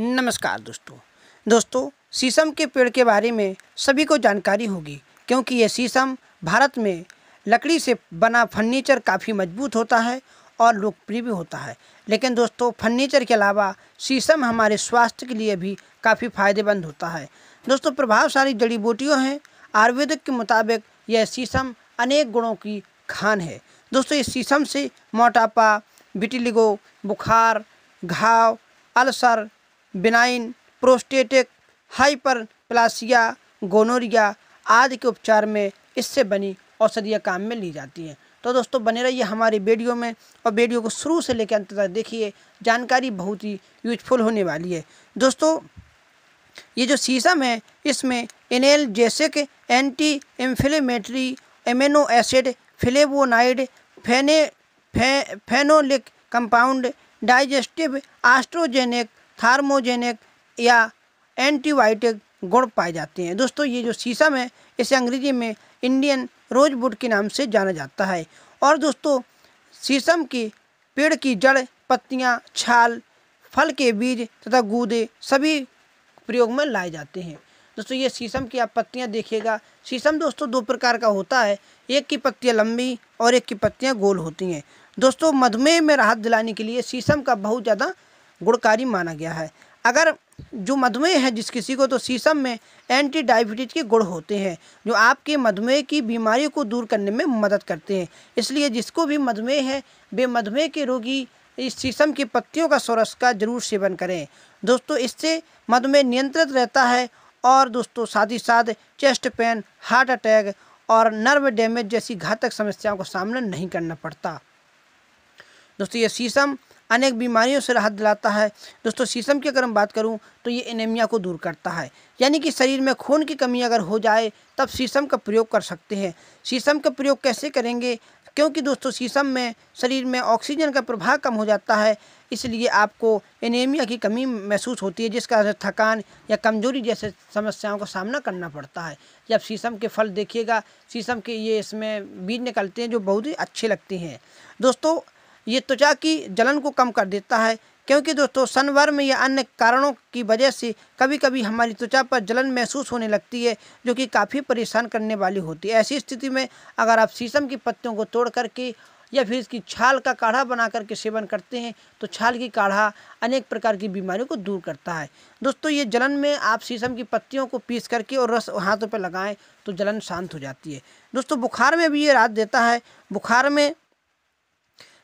नमस्कार दोस्तों दोस्तों शीशम के पेड़ के बारे में सभी को जानकारी होगी क्योंकि ये शीशम भारत में लकड़ी से बना फर्नीचर काफ़ी मजबूत होता है और लोकप्रिय भी होता है लेकिन दोस्तों फर्नीचर के अलावा शीशम हमारे स्वास्थ्य के लिए भी काफ़ी फायदेमंद होता है दोस्तों प्रभावशाली जड़ी बूटियों हैं आयुर्वेदिक के मुताबिक यह शीशम अनेक गुणों की खान है दोस्तों इस शीशम से मोटापा बिटिलिगो बुखार घाव ulcer benign prostatic hyperplasia gonorrhoea आदि के उपचार में इससे बनी औषधियाँ काम में ली जाती हैं तो दोस्तों बने रहिए हमारी वीडियो में और वीडियो को शुरू से लेकर अंत तक देखिए जानकारी बहुत ही यूजफुल होने वाली है दोस्तों ये जो सीसम है इसमें analgesic anti inflammatory amino acid flavonoid फेने फे phenolic compound digestive oestrogenic thermogenic या एंटीबायोटिक गुण पाए जाते हैं दोस्तों ये जो शीशम है इसे अंग्रेजी में इंडियन रोजवुड के नाम से जाना जाता है और दोस्तों शीशम की पेड़ की जड़ पत्तियाँ छाल फल के बीज तथा गूदे सभी प्रयोग में लाए जाते हैं दोस्तों ये शीशम की आप पत्तियाँ देखिएगा शीशम दोस्तों दो प्रकार का होता है एक की पत्तियाँ लंबी और एक की पत्तियाँ गोल होती हैं दोस्तों मधुमेह में राहत दिलाने के लिए शीशम का बहुत ज़्यादा गुणकारी माना गया है अगर जो मधुमेह है जिस किसी को तो शीशम में एंटी डायबिटीज के गुड़ होते हैं जो आपके मधुमेह की बीमारी को दूर करने में मदद करते हैं इसलिए जिसको भी मधुमेह है वे मधुमेह के रोगी इस शीशम की पत्तियों का सोरस का जरूर सेवन करें दोस्तों इससे मधुमेह नियंत्रित रहता है और दोस्तों साथ ही साथ चेस्ट पेन हार्ट अटैक और नर्व डैमेज जैसी घातक समस्याओं का सामना नहीं करना पड़ता दोस्तों ये शीशम अनेक बीमारियों से राहत दिलाता है दोस्तों शीशम की अगर हम बात करूँ तो ये एनेमिया को दूर करता है यानी कि शरीर में खून की कमी अगर हो जाए तब शीशम का प्रयोग कर सकते हैं शीशम का प्रयोग कैसे करेंगे क्योंकि दोस्तों शीशम में शरीर में ऑक्सीजन का प्रभाव कम हो जाता है इसलिए आपको एनेमिया की कमी महसूस होती है जिसका थकान या कमजोरी जैसे समस्याओं का सामना करना पड़ता है जब शीशम के फल देखिएगा शीशम के ये इसमें बीज निकलते हैं जो बहुत ही अच्छे लगते हैं दोस्तों ये त्वचा की जलन को कम कर देता है क्योंकि दोस्तों सनवर्म या अन्य कारणों की वजह से कभी कभी हमारी त्वचा पर जलन महसूस होने लगती है जो कि काफ़ी परेशान करने वाली होती है ऐसी स्थिति में अगर आप शीशम की पत्तियों को तोड़ करके या फिर इसकी छाल का काढ़ा बना करके सेवन करते हैं तो छाल की काढ़ा अनेक प्रकार की बीमारियों को दूर करता है दोस्तों ये जलन में आप शीशम की पत्तियों को पीस करके और रस हाथों पर लगाएं तो जलन शांत हो जाती है दोस्तों बुखार में भी ये राहत देता है बुखार में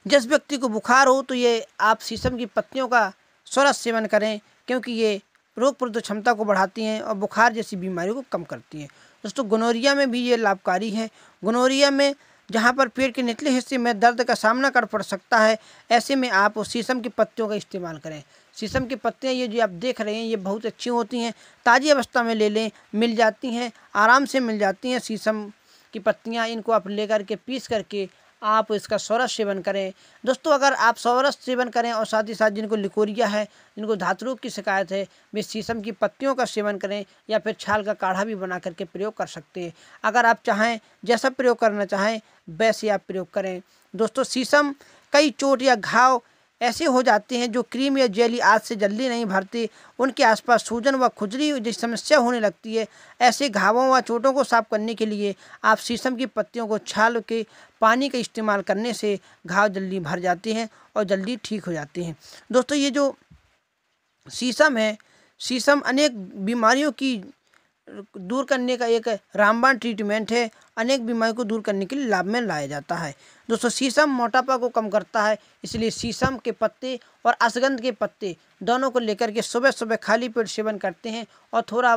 जिस व्यक्ति को बुखार हो तो ये आप शीशम की पत्तियों का स्वरस सेवन करें क्योंकि ये रोग प्रतिरोध क्षमता को बढ़ाती हैं और बुखार जैसी बीमारियों को कम करती हैं दोस्तों गनोरिया में भी ये लाभकारी है गनोरिया में जहाँ पर पेट के निचले हिस्से में दर्द का सामना कर पड़ सकता है ऐसे में आप शीशम की पत्तियों का इस्तेमाल करें शीशम की पत्तियाँ ये जो आप देख रहे हैं ये बहुत अच्छी होती हैं ताज़ी अवस्था में ले लें मिल जाती हैं आराम से मिल जाती हैं शीशम की पत्तियाँ इनको आप ले करके पीस करके आप इसका सौरस सेवन करें दोस्तों अगर आप सौरस सेवन करें और साथ ही साथ जिनको लिकोरिया है जिनको धातु की शिकायत है वे शीशम की पत्तियों का सेवन करें या फिर छाल का काढ़ा भी बना करके प्रयोग कर सकते हैं अगर आप चाहें जैसा प्रयोग करना चाहें वैसे आप प्रयोग करें दोस्तों शीशम कई चोट या घाव ऐसे हो जाते हैं जो क्रीम या जेली आज से जल्दी नहीं भरती उनके आसपास सूजन व खुजली जैसी समस्या होने लगती है ऐसे घावों व चोटों को साफ करने के लिए आप शीशम की पत्तियों को छाल के पानी का इस्तेमाल करने से घाव जल्दी भर जाते हैं और जल्दी ठीक हो जाते हैं दोस्तों ये जो शीशम है शीशम अनेक बीमारियों की दूर करने का एक रामबाण ट्रीटमेंट है अनेक बीमारियों को दूर करने के लिए लाभ में लाया जाता है दोस्तों शीशम मोटापा को कम करता है इसलिए शीशम के पत्ते और असगंध के पत्ते दोनों को लेकर के सुबह सुबह खाली पेट सेवन करते हैं और थोड़ा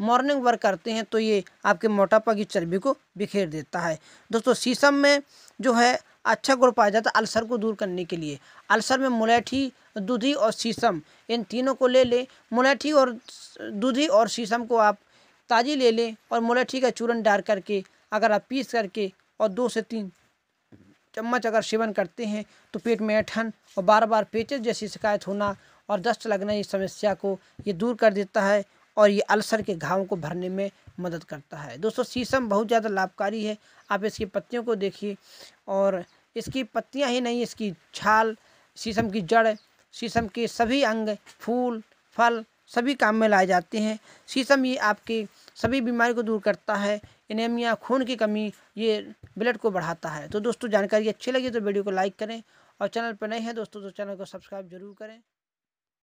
मॉर्निंग वर्क करते हैं तो ये आपके मोटापा की चर्बी को बिखेर देता है दोस्तों शीशम में जो है अच्छा गुड़ पाया जाता है अल्सर को दूर करने के लिए अल्सर में मुलैठी दूधी और शीशम इन तीनों को ले लें मुलैठी और दूधी और शीशम को आप ताजी ले लें और मोला ठीक है चूरन डाल करके अगर आप पीस करके और दो से तीन चम्मच अगर सेवन करते हैं तो पेट में ऐठन और बार बार पेचेस जैसी शिकायत होना और दस्त लगना इस समस्या को ये दूर कर देता है और ये अल्सर के घावों को भरने में मदद करता है दोस्तों शीशम बहुत ज़्यादा लाभकारी है आप इसकी पत्तियों को देखिए और इसकी पत्तियाँ ही नहीं इसकी छाल शीशम की जड़ शीशम के सभी अंग फूल फल सभी काम में लाए जाते हैं शीशम ये आपके सभी बीमारी को दूर करता है एनेमिया खून की कमी ये ब्लड को बढ़ाता है तो दोस्तों जानकारी अच्छी लगी तो वीडियो को लाइक करें और चैनल पर नए हैं दोस्तों तो चैनल को सब्सक्राइब जरूर करें